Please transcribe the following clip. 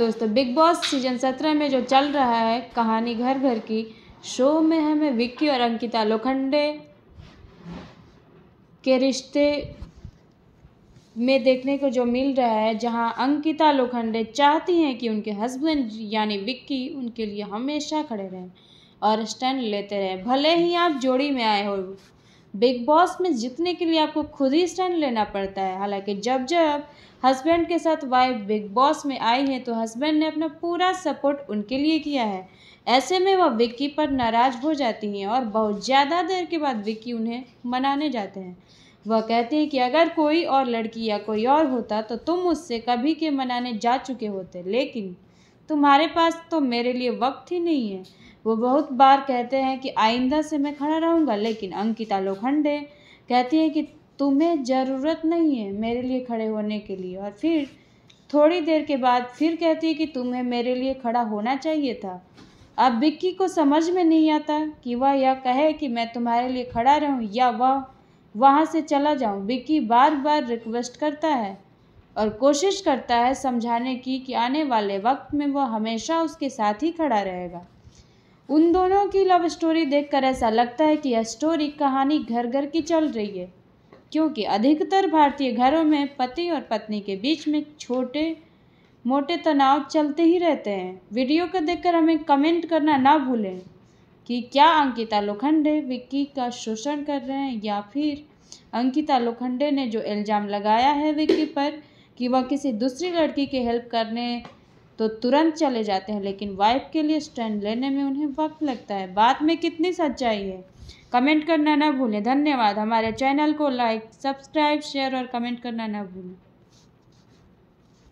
दोस्तों big boss season सत्रह में जो चल रहा है कहानी घर घर की शो में हमें विक्की और अंकिता लोखंडे के रिश्ते में देखने को जो मिल रहा है जहां अंकिता लोखंडे चाहती हैं कि उनके हस्बैंड यानी विक्की उनके लिए हमेशा खड़े रहें और स्टैंड लेते रहें भले ही आप जोड़ी में आए हो बिग बॉस में जीतने के लिए आपको खुद ही स्टैंड लेना पड़ता है हालांकि जब जब हस्बैंड के साथ वाइफ बिग बॉस में आई है तो हस्बैंड ने अपना पूरा सपोर्ट उनके लिए किया है ऐसे में वह विक्की पर नाराज हो जाती हैं और बहुत ज़्यादा देर के बाद विक्की उन्हें मनाने जाते हैं वह कहते हैं कि अगर कोई और लड़की या कोई और होता तो तुम उससे कभी के मनाने जा चुके होते लेकिन तुम्हारे पास तो मेरे लिए वक्त ही नहीं है वो बहुत बार कहते हैं कि आइंदा से मैं खड़ा रहूँगा लेकिन अंकिता लोखंडे कहती है कि तुम्हें ज़रूरत नहीं है मेरे लिए खड़े होने के लिए और फिर थोड़ी देर के बाद फिर कहती है कि तुम्हें मेरे लिए खड़ा होना चाहिए था अब बिक्की को समझ में नहीं आता कि वह यह कहे कि मैं तुम्हारे लिए खड़ा रहूं या वह वहाँ से चला जाऊं बिक्की बार बार रिक्वेस्ट करता है और कोशिश करता है समझाने की कि आने वाले वक्त में वह हमेशा उसके साथ ही खड़ा रहेगा उन दोनों की लव स्टोरी देखकर ऐसा लगता है कि यह स्टोरी कहानी घर घर की चल रही है क्योंकि अधिकतर भारतीय घरों में पति और पत्नी के बीच में छोटे मोटे तनाव चलते ही रहते हैं वीडियो को देखकर हमें कमेंट करना ना भूलें कि क्या अंकिता लोखंडे विक्की का शोषण कर रहे हैं या फिर अंकिता लोखंडे ने जो इल्ज़ाम लगाया है विक्की पर कि वह किसी दूसरी लड़की की हेल्प करने तो तुरंत चले जाते हैं लेकिन वाइफ के लिए स्टैंड लेने में उन्हें वक्त लगता है बात में कितनी सच्चाई है कमेंट करना ना भूलें धन्यवाद हमारे चैनल को लाइक सब्सक्राइब शेयर और कमेंट करना ना भूलें